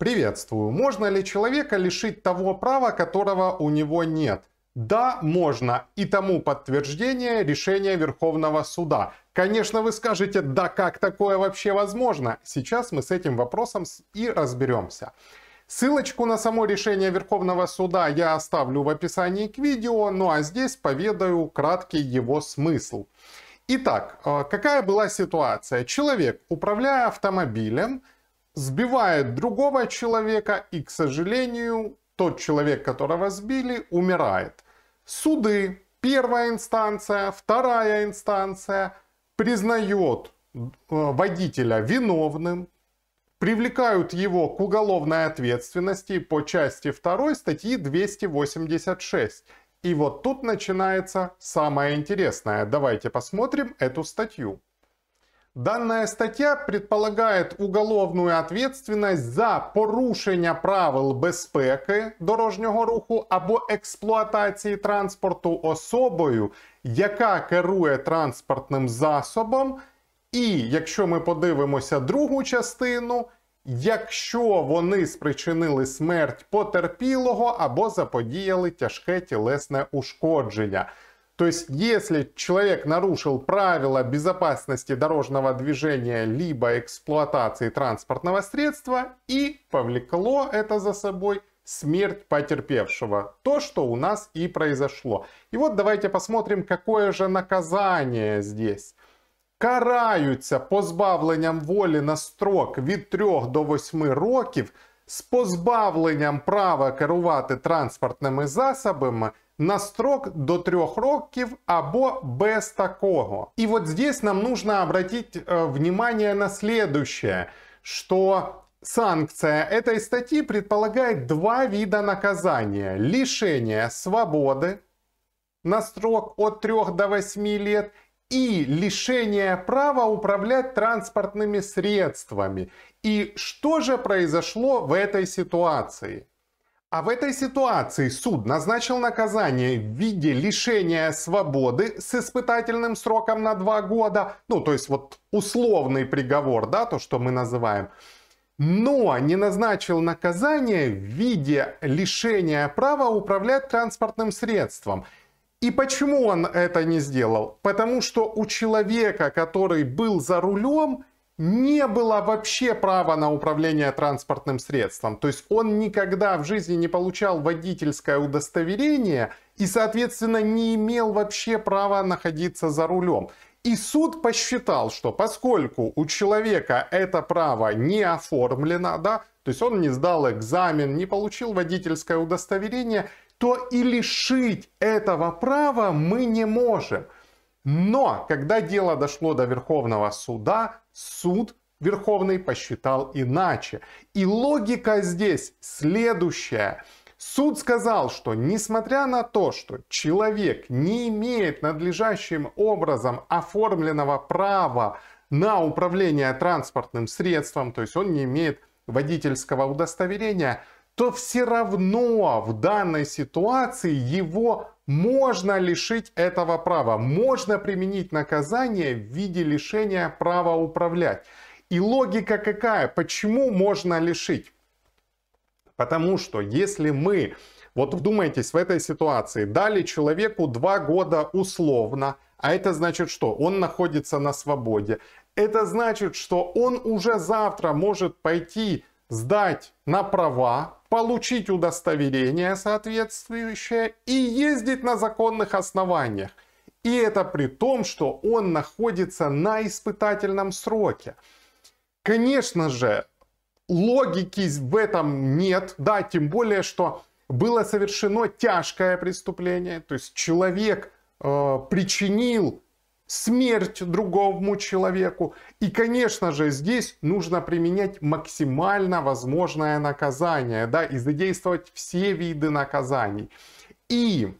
Приветствую. Можно ли человека лишить того права, которого у него нет? Да, можно. И тому подтверждение решения Верховного суда. Конечно, вы скажете, да как такое вообще возможно? Сейчас мы с этим вопросом и разберемся. Ссылочку на само решение Верховного суда я оставлю в описании к видео, ну а здесь поведаю краткий его смысл. Итак, э, какая была ситуация? Человек, управляя автомобилем, сбивает другого человека и, к сожалению, тот человек, которого сбили, умирает. Суды, первая инстанция, вторая инстанция признает э, водителя виновным, привлекают его к уголовной ответственности по части 2 статьи 286. И вот тут начинается самое интересное. Давайте посмотрим эту статью. Данная стаття предполагает уголовную ответственность за порушення правил безпеки дорожнього руху або експлуатації транспорту особою, яка керує транспортним засобом. І якщо ми подивимося другу частину, якщо вони спричинили смерть потерпілого або заподіяли тяжке тілесне ушкодження. То есть, если человек нарушил правила безопасности дорожного движения либо эксплуатации транспортного средства и повлекло это за собой смерть потерпевшего. То, что у нас и произошло. И вот давайте посмотрим, какое же наказание здесь. Караються позбавленням воли на строк від 3 до 8 років с позбавленням права керувати транспортными засобами на строк до трех років або без такого. И вот здесь нам нужно обратить э, внимание на следующее, что санкция этой статьи предполагает два вида наказания. Лишение свободы на срок от 3 до 8 лет и лишение права управлять транспортными средствами. И что же произошло в этой ситуации? А в этой ситуации суд назначил наказание в виде лишения свободы с испытательным сроком на два года, ну то есть вот условный приговор, да, то, что мы называем, но не назначил наказание в виде лишения права управлять транспортным средством. И почему он это не сделал? Потому что у человека, который был за рулем, не было вообще права на управление транспортным средством. То есть он никогда в жизни не получал водительское удостоверение и, соответственно, не имел вообще права находиться за рулем. И суд посчитал, что поскольку у человека это право не оформлено, да, то есть он не сдал экзамен, не получил водительское удостоверение, то и лишить этого права мы не можем – но когда дело дошло до Верховного суда, суд Верховный посчитал иначе. И логика здесь следующая. Суд сказал, что несмотря на то, что человек не имеет надлежащим образом оформленного права на управление транспортным средством, то есть он не имеет водительского удостоверения, то все равно в данной ситуации его можно лишить этого права, можно применить наказание в виде лишения права управлять. И логика какая? Почему можно лишить? Потому что если мы, вот вдумайтесь в этой ситуации, дали человеку два года условно, а это значит что? Он находится на свободе. Это значит, что он уже завтра может пойти сдать на права, получить удостоверение соответствующее и ездить на законных основаниях. И это при том, что он находится на испытательном сроке. Конечно же, логики в этом нет, да, тем более, что было совершено тяжкое преступление, то есть человек э, причинил смерть другому человеку. И, конечно же, здесь нужно применять максимально возможное наказание, да, и задействовать все виды наказаний. И,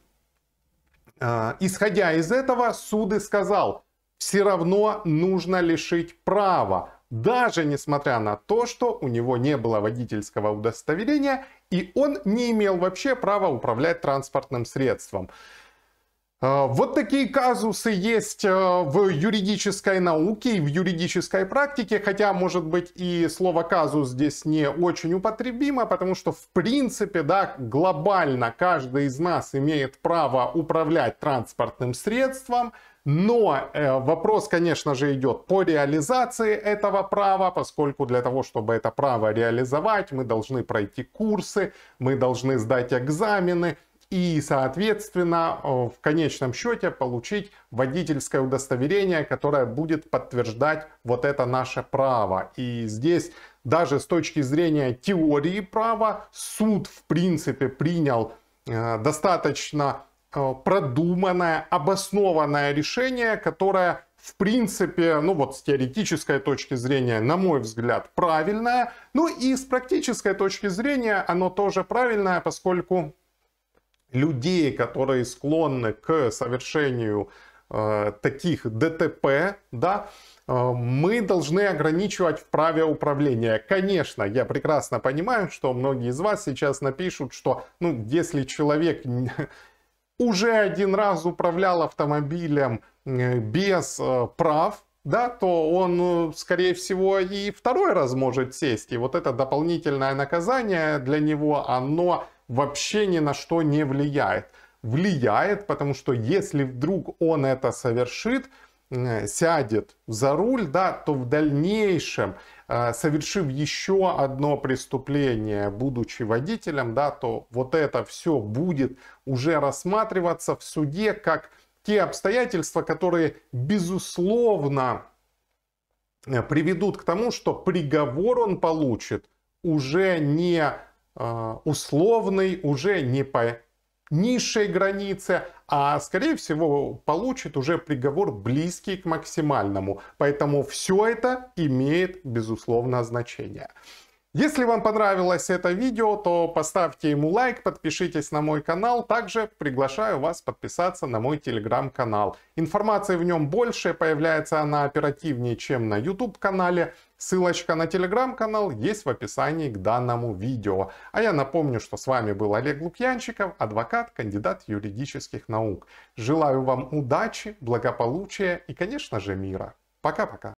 э, исходя из этого, суд и сказал, все равно нужно лишить права, даже несмотря на то, что у него не было водительского удостоверения, и он не имел вообще права управлять транспортным средством. А, вот такие казусы есть а, в юридической науке и в юридической практике, хотя, может быть, и слово «казус» здесь не очень употребимо, потому что, в принципе, да, глобально каждый из нас имеет право управлять транспортным средством, но э, вопрос, конечно же, идет по реализации этого права, поскольку для того, чтобы это право реализовать, мы должны пройти курсы, мы должны сдать экзамены, и, соответственно, э, в конечном счете получить водительское удостоверение, которое будет подтверждать вот это наше право. И здесь даже с точки зрения теории права суд, в принципе, принял э, достаточно э, продуманное, обоснованное решение, которое, в принципе, ну вот с теоретической точки зрения, на мой взгляд, правильное. Ну и с практической точки зрения оно тоже правильное, поскольку людей, которые склонны к совершению э, таких ДТП, да, э, мы должны ограничивать в праве управления. Конечно, я прекрасно понимаю, что многие из вас сейчас напишут, что ну, если человек уже один раз управлял автомобилем э, без э, прав, да, то он, э, скорее всего, и второй раз может сесть. И вот это дополнительное наказание для него, оно вообще ни на что не влияет. Влияет, потому что если вдруг он это совершит, э, сядет за руль, да, то в дальнейшем, э, совершив еще одно преступление, будучи водителем, да, то вот это все будет уже рассматриваться в суде как те обстоятельства, которые, безусловно, э, приведут к тому, что приговор он получит уже не Э, условный, уже не по низшей границе, а скорее всего получит уже приговор близкий к максимальному. Поэтому все это имеет безусловно значение. Если вам понравилось это видео, то поставьте ему лайк, подпишитесь на мой канал. Также приглашаю вас подписаться на мой телеграм-канал. Информации в нем больше, появляется она оперативнее, чем на YouTube-канале. Ссылочка на телеграм-канал есть в описании к данному видео. А я напомню, что с вами был Олег Лукьянчиков, адвокат, кандидат юридических наук. Желаю вам удачи, благополучия и, конечно же, мира. Пока-пока.